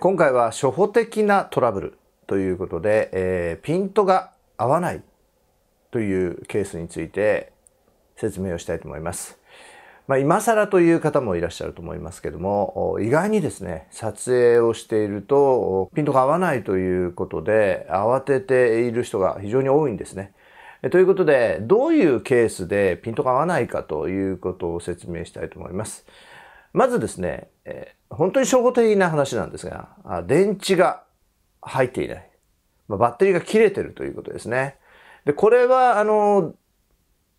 今回は初歩的なトラブルということで、えー、ピントが合わないというケースについて説明をしたいと思います。まあ、今更という方もいらっしゃると思いますけども、意外にですね、撮影をしていると、ピントが合わないということで、慌てている人が非常に多いんですね。ということで、どういうケースでピントが合わないかということを説明したいと思います。まずですね、え本当に初歩的な話なんですが、電池が入っていない。まバッテリーが切れてるということですね。で、これは、あの、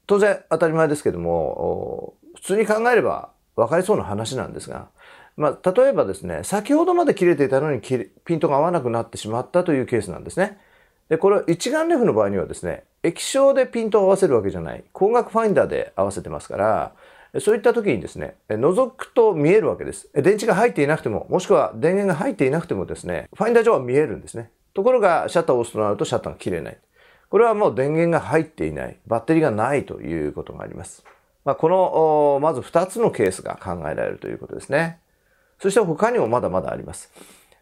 当然当たり前ですけども、普通に考えれば分かりそうな話なんですが、まあ、例えばですね、先ほどまで切れていたのにピントが合わなくなってしまったというケースなんですね。で、これは一眼レフの場合にはですね、液晶でピントを合わせるわけじゃない、光学ファインダーで合わせてますから、そういった時にですね、覗くと見えるわけです。電池が入っていなくても、もしくは電源が入っていなくてもですね、ファインダー上は見えるんですね。ところが、シャッターを押すとなるとシャッターが切れない。これはもう電源が入っていない、バッテリーがないということがあります。まあ、この、まず2つのケースが考えられるということですね。そして他にもまだまだあります。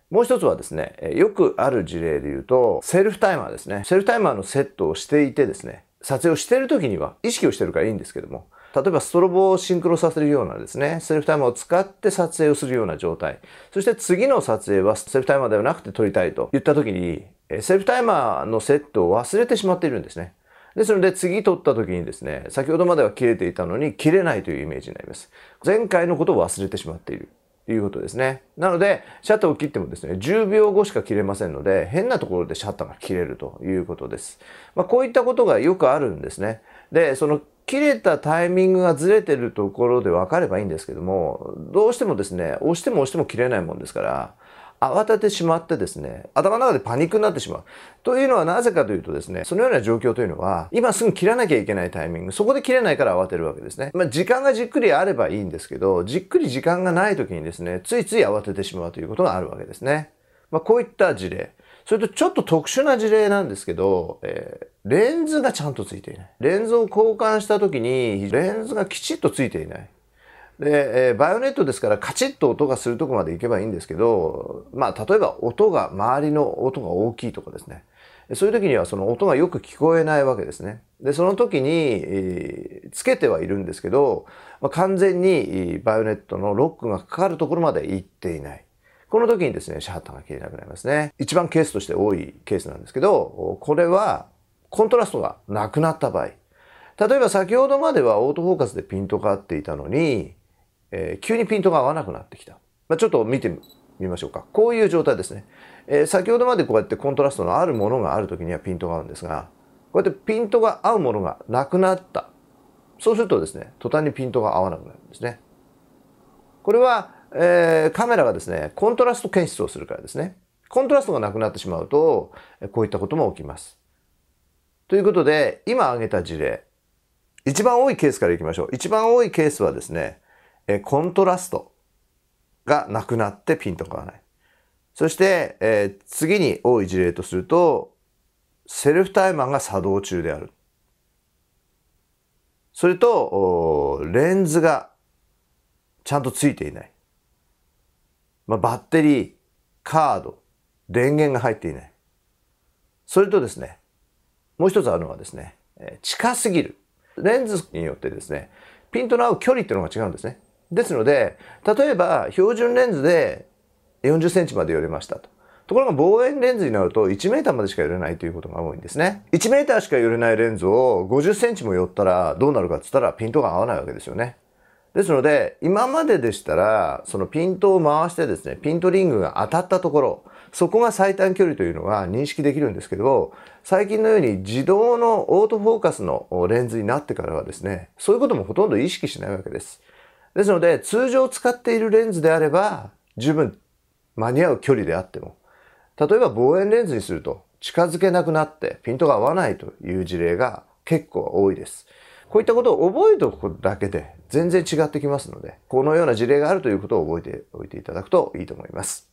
もう一つはですね、よくある事例で言うと、セルフタイマーですね。セルフタイマーのセットをしていてですね、撮影をしている時には意識をしてるからいいんですけども、例えばストロボをシンクロさせるようなですね、セルフタイマーを使って撮影をするような状態。そして次の撮影はセルフタイマーではなくて撮りたいと言った時に、セルフタイマーのセットを忘れてしまっているんですね。ですので次取った時にですね、先ほどまでは切れていたのに切れないというイメージになります。前回のことを忘れてしまっている。ということですね。なので、シャッターを切ってもですね、10秒後しか切れませんので、変なところでシャッターが切れるということです。まあ、こういったことがよくあるんですね。で、その切れたタイミングがずれてるところで分かればいいんですけども、どうしてもですね、押しても押しても切れないもんですから、慌ててしまってですね、頭の中でパニックになってしまう。というのはなぜかというとですね、そのような状況というのは、今すぐ切らなきゃいけないタイミング、そこで切れないから慌てるわけですね。まあ、時間がじっくりあればいいんですけど、じっくり時間がない時にですね、ついつい慌ててしまうということがあるわけですね。まあ、こういった事例。それとちょっと特殊な事例なんですけど、えー、レンズがちゃんとついていない。レンズを交換した時に、レンズがきちっとついていない。で、えー、バイオネットですからカチッと音がするとこまで行けばいいんですけど、まあ、例えば音が、周りの音が大きいとかですね。そういう時にはその音がよく聞こえないわけですね。で、その時に、えー、つけてはいるんですけど、まあ、完全にバイオネットのロックがかかるところまで行っていない。この時にですね、シャッターが切れなくなりますね。一番ケースとして多いケースなんですけど、これはコントラストがなくなった場合。例えば先ほどまではオートフォーカスでピントが合っていたのに、えー、急にピントが合わなくなってきた。まあ、ちょっと見てみましょうか。こういう状態ですね。えー、先ほどまでこうやってコントラストのあるものがある時にはピントが合うんですが、こうやってピントが合うものがなくなった。そうするとですね、途端にピントが合わなくなるんですね。これは、えー、カメラがですね、コントラスト検出をするからですね。コントラストがなくなってしまうと、こういったことも起きます。ということで、今挙げた事例、一番多いケースからいきましょう。一番多いケースはですね、えコントラストがなくなってピントが合わない。そして、えー、次に多い事例とすると、セルフタイマーが作動中である。それと、レンズがちゃんとついていない。まあ、バッテリー、カード、電源が入っていない。それとですね、もう一つあるのはですね、近すぎる。レンズによってですね、ピントの合う距離っていうのが違うんですね。ですので、例えば標準レンズで40センチまで寄れましたと。ところが望遠レンズになると1メーターまでしか寄れないということが多いんですね。1メーターしか寄れないレンズを50センチも寄ったらどうなるかって言ったらピントが合わないわけですよね。ですので、今まででしたら、そのピントを回してですね、ピントリングが当たったところ、そこが最短距離というのは認識できるんですけど、最近のように自動のオートフォーカスのレンズになってからはですね、そういうこともほとんど意識しないわけです。ですので通常使っているレンズであれば十分間に合う距離であっても例えば望遠レンズにすると近づけなくなってピントが合わないという事例が結構多いです。こういったことを覚えておくこだけで全然違ってきますので、このような事例があるということを覚えておいていただくといいと思います。